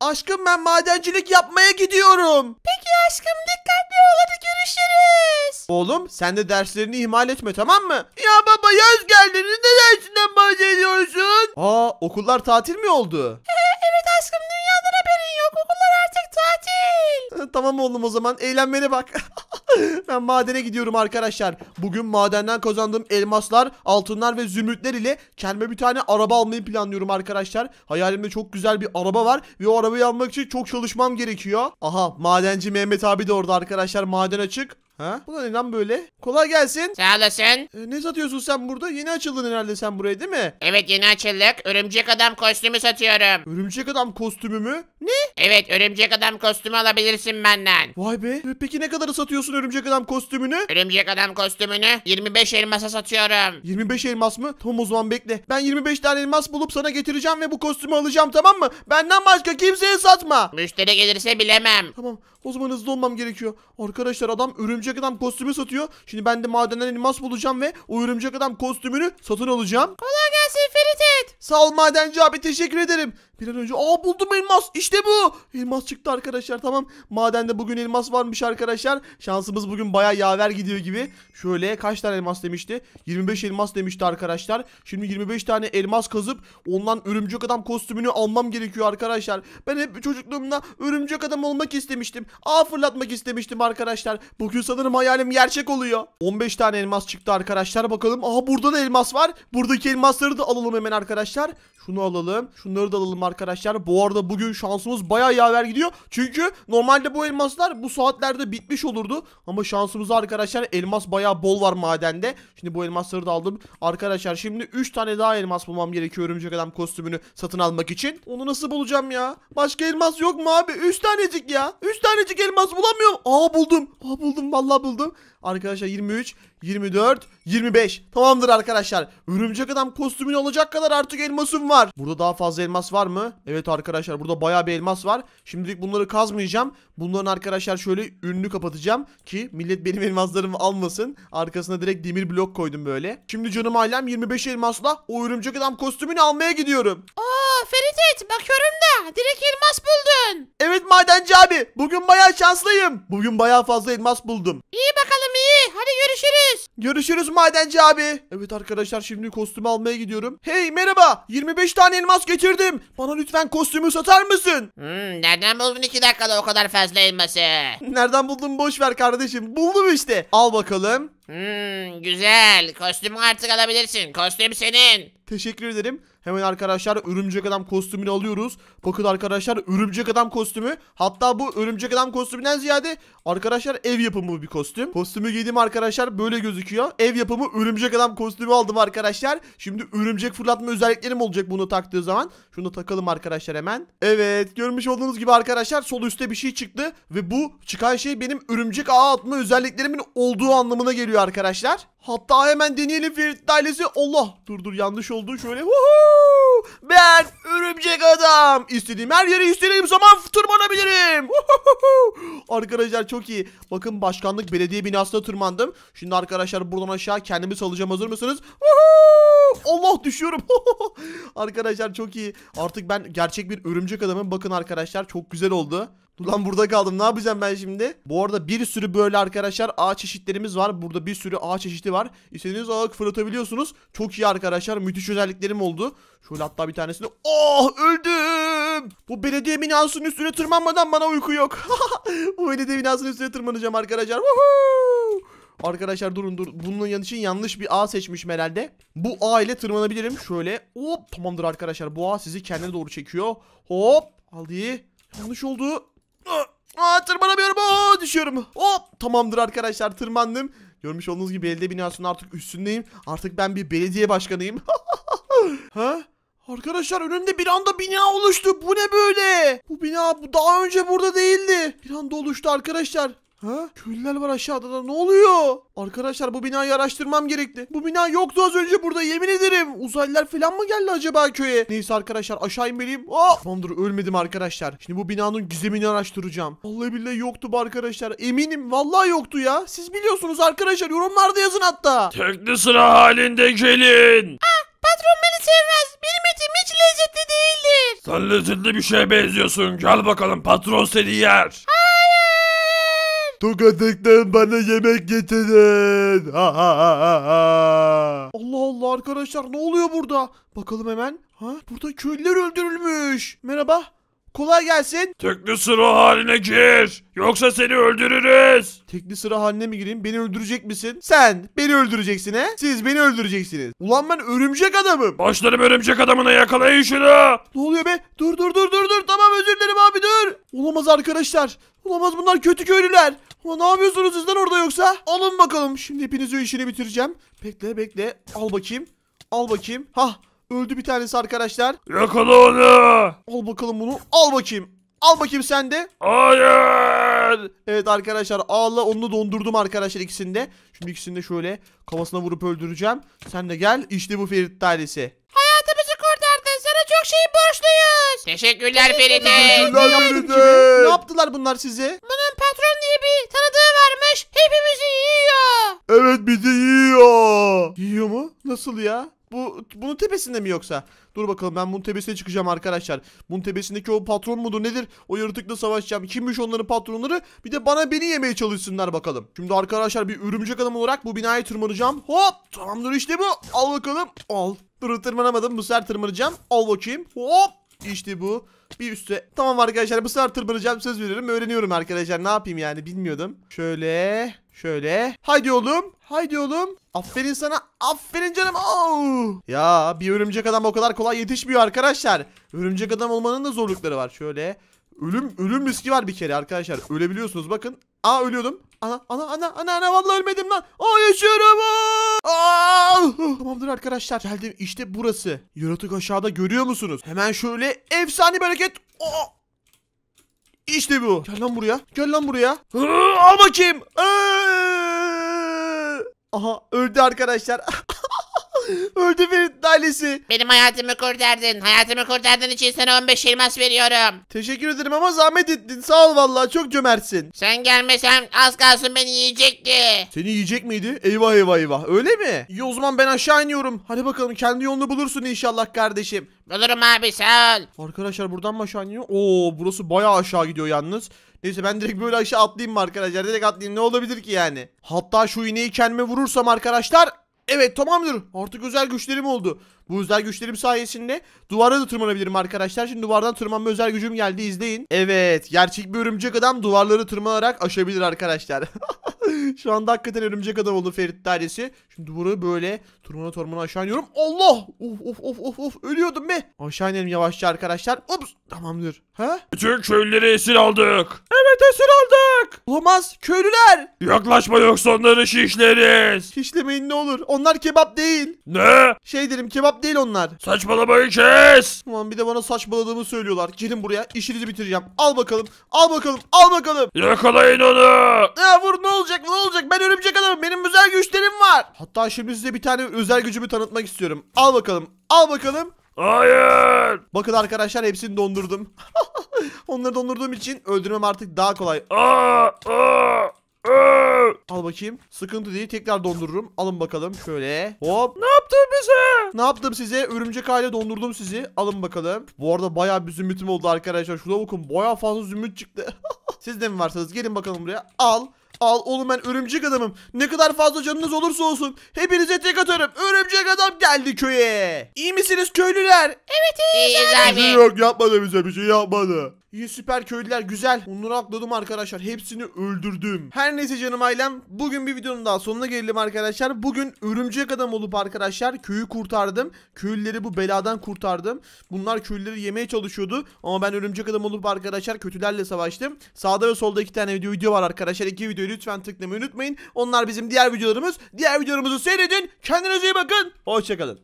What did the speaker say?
Aşkım ben madencilik yapmaya gidiyorum. Peki aşkım dikkatli ol hadi görüşürüz. Oğlum sen de derslerini ihmal etme tamam mı? Ya baba yaz geldi ne dersinden bahsediyorsun? Aa okullar tatil mi oldu? evet aşkım dünyadan haberin yok okullar artık tatil. tamam oğlum o zaman eğlenmene bak. ben madene gidiyorum arkadaşlar. Bugün madenden kazandığım elmaslar, altınlar ve zümrütler ile kendime bir tane araba almayı planlıyorum arkadaşlar. Hayalimde çok güzel bir araba var ve o arabayı almak için çok çalışmam gerekiyor. Aha madenci Mehmet abi de orada arkadaşlar maden açık. Ha? Bu da neden böyle? Kolay gelsin. Sağ olasın. Ee, ne satıyorsun sen burada? Yeni açıldın herhalde sen buraya değil mi? Evet yeni açıldık. Örümcek adam kostümü satıyorum. Örümcek adam kostümü mü? Ne? Evet örümcek adam kostümü alabilirsin benden. Vay be. Ee, Peki ne kadar satıyorsun örümcek adam kostümünü? Örümcek adam kostümünü 25 elmasa satıyorum. 25 elmas mı? Tamam o zaman bekle. Ben 25 tane elmas bulup sana getireceğim ve bu kostümü alacağım tamam mı? Benden başka kimseye satma. Müşteri gelirse bilemem. Tamam. O zaman hızlı olmam gerekiyor. Arkadaşlar adam örümcek adam kostümü satıyor. Şimdi ben de madenden elmas bulacağım ve o örümcek adam kostümünü satın alacağım. Kolay gelsin Ferit Sağ ol madenci abi teşekkür ederim. Bir an önce aa buldum elmas işte bu. Elmas çıktı arkadaşlar tamam. Madende bugün elmas varmış arkadaşlar. Şansımız bugün baya yaver gidiyor gibi. Şöyle kaç tane elmas demişti? 25 elmas demişti arkadaşlar. Şimdi 25 tane elmas kazıp ondan örümcek adam kostümünü almam gerekiyor arkadaşlar. Ben hep çocukluğumda örümcek adam olmak istemiştim. Aa fırlatmak istemiştim arkadaşlar. Bugün sanırım hayalim gerçek oluyor. 15 tane elmas çıktı arkadaşlar bakalım. Aa burada da elmas var. Buradaki elmasları da alalım hemen arkadaşlar. Şunu alalım. Şunları da alalım arkadaşlar. Bu arada bugün şansımız bayağı yaver gidiyor. Çünkü normalde bu elmaslar bu saatlerde bitmiş olurdu. Ama şansımız arkadaşlar elmas bayağı bol var madende. Şimdi bu elmasları da aldım. Arkadaşlar şimdi 3 tane daha elmas bulmam gerekiyor örümcek adam kostümünü satın almak için. Onu nasıl bulacağım ya? Başka elmas yok mu abi? 3 tanecik ya. 3 tanecik elmas bulamıyorum. Aa buldum. Aa buldum vallahi buldum. Arkadaşlar 23, 24, 25. Tamamdır arkadaşlar. Örümcek adam kostümünü alacak kadar artık elmasım var. Burada daha fazla elmas var mı? mı? Evet arkadaşlar burada baya bir elmas var. Şimdilik bunları kazmayacağım. Bunların arkadaşlar şöyle ünlü kapatacağım ki millet benim elmaslarımı almasın. Arkasına direkt demir blok koydum böyle. Şimdi canım ailem 25 elmasla o örümcek adam kostümünü almaya gidiyorum. Aa! Ferit bakıyorum da direkt elmas buldun. Evet madenci abi bugün bayağı şanslıyım. Bugün bayağı fazla elmas buldum. İyi bakalım iyi hadi görüşürüz. Görüşürüz madenci abi. Evet arkadaşlar şimdi kostümü almaya gidiyorum. Hey merhaba 25 tane elmas getirdim. Bana lütfen kostümü satar mısın? Hmm, nereden buldun 2 dakikada o kadar fazla elması? Nereden buldun boş ver kardeşim buldum işte. Al bakalım. Hmm, güzel. Kostümü artık alabilirsin. Kostüm senin. Teşekkür ederim. Hemen arkadaşlar örümcek adam kostümünü alıyoruz. Bakın arkadaşlar örümcek adam kostümü. Hatta bu örümcek adam kostümünden ziyade arkadaşlar ev yapımı bir kostüm. Kostümü giydim arkadaşlar böyle gözüküyor. Ev yapımı örümcek adam kostümü aldım arkadaşlar. Şimdi örümcek fırlatma özelliklerim olacak bunu taktığı zaman. Şunu da takalım arkadaşlar hemen. Evet görmüş olduğunuz gibi arkadaşlar sol üstte bir şey çıktı. Ve bu çıkan şey benim örümcek ağ atma özelliklerimin olduğu anlamına geliyor oluyor arkadaşlar. Hatta hemen deneyelim Ferit ailesi. Allah dur dur yanlış oldu şöyle. Huhu! Ben örümcek adam. İstediğim her yeri istediğim zaman tırmanabilirim. Arkadaşlar çok iyi. Bakın başkanlık belediye binasına tırmandım. Şimdi arkadaşlar buradan aşağı kendimi salacağım. Hazır mısınız? Allah düşüyorum. arkadaşlar çok iyi. Artık ben gerçek bir örümcek adamım. Bakın arkadaşlar çok güzel oldu. Ulan burada kaldım. Ne yapacağım ben şimdi? Bu arada bir sürü böyle arkadaşlar ağaç çeşitlerimiz var. Burada bir sürü ağaç çeşidi var. İstediğiniz ağaç fırlatabiliyorsunuz. Çok iyi arkadaşlar. Müthiş özelliklerim oldu. Şöyle hatta bir tanesini. Oh öldüm. Bu belediye binasının üstüne tırmanmadan bana uyku yok. Bu belediye binasının üstüne tırmanacağım arkadaşlar. Arkadaşlar durun dur. Bunun yanı için yanlış bir ağ seçmişim herhalde. Bu ağ ile tırmanabilirim. Şöyle hop tamamdır arkadaşlar. Bu ağ sizi kendine doğru çekiyor. Hop aldı. Yanlış oldu. Aa tırmanamıyorum. Aa düşüyorum. Hop tamamdır arkadaşlar tırmandım. Görmüş olduğunuz gibi belediye binasının artık üstündeyim. Artık ben bir belediye başkanıyım. ha? Arkadaşlar önümde bir anda bina oluştu. Bu ne böyle? Bu bina bu daha önce burada değildi. Bir anda oluştu arkadaşlar. Ha? Köylüler var aşağıda da ne oluyor? Arkadaşlar bu binayı araştırmam gerekti Bu bina yoktu az önce burada yemin ederim. Uzaylılar falan mı geldi acaba köye? Neyse arkadaşlar aşağı inmeliyim. Aa! Ah! Tamamdır ölmedim arkadaşlar. Şimdi bu binanın gizemini araştıracağım. Vallahi billahi yoktu bu arkadaşlar. Eminim vallahi yoktu ya. Siz biliyorsunuz arkadaşlar yorumlarda yazın hatta. Tekli sıra halinde gelin. Ah patron beni sevmez. Benim etim hiç lezzetli değildir. Sen lezzetli bir şeye benziyorsun. Gel bakalım patron seni yer. Ha ah, Tokatlıktan bana yemek getirin. Allah Allah arkadaşlar ne oluyor burada? Bakalım hemen. Ha? Burada köylüler öldürülmüş. Merhaba. Kolay gelsin. Tekli sıra haline gir. Yoksa seni öldürürüz. Tekli sıra haline mi gireyim? Beni öldürecek misin? Sen beni öldüreceksin he? Siz beni öldüreceksiniz. Ulan ben örümcek adamım. Başlarım örümcek adamına yakalayın şunu. Ne oluyor be? Dur dur dur dur dur. Tamam özür dilerim abi dur. Olamaz arkadaşlar. Olamaz bunlar kötü köylüler. Ama ne yapıyorsunuz sizden orada yoksa? Alın bakalım. Şimdi hepinizi işini bitireceğim. Bekle bekle. Al bakayım. Al bakayım. Hah Öldü bir tanesi arkadaşlar. Yakala onu. Al bakalım bunu. Al bakayım. Al bakayım sen de. Hayır. Evet arkadaşlar Allah onu dondurdum arkadaşlar ikisinde. Şimdi ikisini de şöyle kafasına vurup öldüreceğim. Sen de gel. İşte bu Ferit tanesi. Hayatımızı kurtardın. Sana çok şey borçluyuz. Teşekkürler Ferit Teşekkürler Feride. Ne yaptılar bunlar size? Bunun patron diye bir tanıdığı varmış. Hepimizi yiyor. Evet bizi yiyor. Yiyor mu? Nasıl ya? Bu bunun tepesinde mi yoksa? Dur bakalım ben bunun tepesine çıkacağım arkadaşlar. Bunun tepesindeki o patron mudur nedir? O yaratıkla savaşacağım. Kimmiş onların patronları? Bir de bana beni yemeye çalışsınlar bakalım. Şimdi arkadaşlar bir örümcek adam olarak bu binaya tırmanacağım. Hop tamamdır işte bu. Al bakalım. Al. Dur tırmanamadım. Bu sefer tırmanacağım. Al bakayım. Hop. İşte bu bir üstü. Tamam arkadaşlar bu sefer tırmanacağım söz veriyorum. Öğreniyorum arkadaşlar ne yapayım yani bilmiyordum. Şöyle şöyle. Haydi oğlum. Haydi oğlum. Aferin sana. Aferin canım. Oh. Ya bir örümcek adam o kadar kolay yetişmiyor arkadaşlar. Örümcek adam olmanın da zorlukları var. Şöyle. Ölüm ölüm riski var bir kere arkadaşlar. Ölebiliyorsunuz bakın. Aa ölüyordum. Ana ana ana ana ana vallahi ölmedim lan. Aa yaşıyorum. Aa! Tamamdır arkadaşlar. Geldim işte burası. Yaratık aşağıda görüyor musunuz? Hemen şöyle efsane bereket. Aa! İşte bu. Gel lan buraya. Gel lan buraya. Al bakayım. Aa! Aha öldü arkadaşlar. Öldü Ferit ailesi. Benim hayatımı kurtardın. Hayatımı kurtardığın için sana 15 elmas veriyorum. Teşekkür ederim ama zahmet ettin. Sağ ol vallahi çok cömertsin. Sen gelmesen az kalsın beni yiyecekti. Seni yiyecek miydi? Eyvah eyvah eyvah. Öyle mi? İyi o zaman ben aşağı iniyorum. Hadi bakalım kendi yolunu bulursun inşallah kardeşim. Bulurum abi sağ ol. Arkadaşlar buradan mı aşağı iniyor? Oo burası bayağı aşağı gidiyor yalnız. Neyse ben direkt böyle aşağı atlayayım mı arkadaşlar? Direkt atlayayım ne olabilir ki yani? Hatta şu ineği kendime vurursam arkadaşlar Evet tamamdır. Artık özel güçlerim oldu. Bu özel güçlerim sayesinde duvara da tırmanabilirim arkadaşlar. Şimdi duvardan tırmanma özel gücüm geldi izleyin. Evet gerçek bir örümcek adam duvarları tırmanarak aşabilir arkadaşlar. Şu anda hakikaten örümcek adam oldu Ferit dairesi. Şimdi duvarı böyle turmana tormana aşağı iniyorum. Allah! Of of of of of ölüyordum be. Aşağı inelim yavaşça arkadaşlar. Ups tamamdır. Ha? Bütün köylüleri esir aldık. Evet esir aldık. Olamaz köylüler. Yaklaşma yoksa onları şişleriz. Şişlemeyin ne olur. Onlar kebap değil. Ne? Şey derim kebap değil onlar. Saçmalamayı kes. Ulan bir de bana saçmaladığımı söylüyorlar. Gelin buraya işinizi bitireceğim. Al bakalım. Al bakalım. Al bakalım. Yakalayın onu. Ne vur ne olacak? Ne olacak? Ben örümcek adamım. Benim özel güçlerim var. Hatta şimdi size bir tane özel gücümü tanıtmak istiyorum. Al bakalım. Al bakalım. Hayır. Bakın arkadaşlar hepsini dondurdum. Onları dondurduğum için öldürmem artık daha kolay. Aa, aa, aa. Al bakayım. Sıkıntı değil. Tekrar dondururum. Alın bakalım. Şöyle. Hop. Ne yaptın bize? Ne yaptım size? Örümcek aile dondurdum sizi. Alın bakalım. Bu arada bayağı bir zümrütüm oldu arkadaşlar. Şuna bakın bayağı fazla zümrüt çıktı. Siz de mi varsınız? Gelin bakalım buraya. Al. Al oğlum ben örümcek adamım. Ne kadar fazla canınız olursa olsun hepinize tek atarım. Örümcek adam geldi köye. İyi misiniz köylüler? Evet iyiyiz abi. Bir şey yok yapmadı bize bir şey yapmadı. İyi süper köylüler güzel. Onları akladım arkadaşlar. Hepsini öldürdüm. Her neyse canım ailem. Bugün bir videonun daha sonuna gelelim arkadaşlar. Bugün örümcek adam olup arkadaşlar köyü kurtardım. Köylüleri bu beladan kurtardım. Bunlar köylüleri yemeye çalışıyordu. Ama ben örümcek adam olup arkadaşlar kötülerle savaştım. Sağda ve solda iki tane video, video var arkadaşlar. İki videoyu lütfen tıklamayı unutmayın. Onlar bizim diğer videolarımız. Diğer videolarımızı seyredin. Kendinize iyi bakın. Hoşçakalın.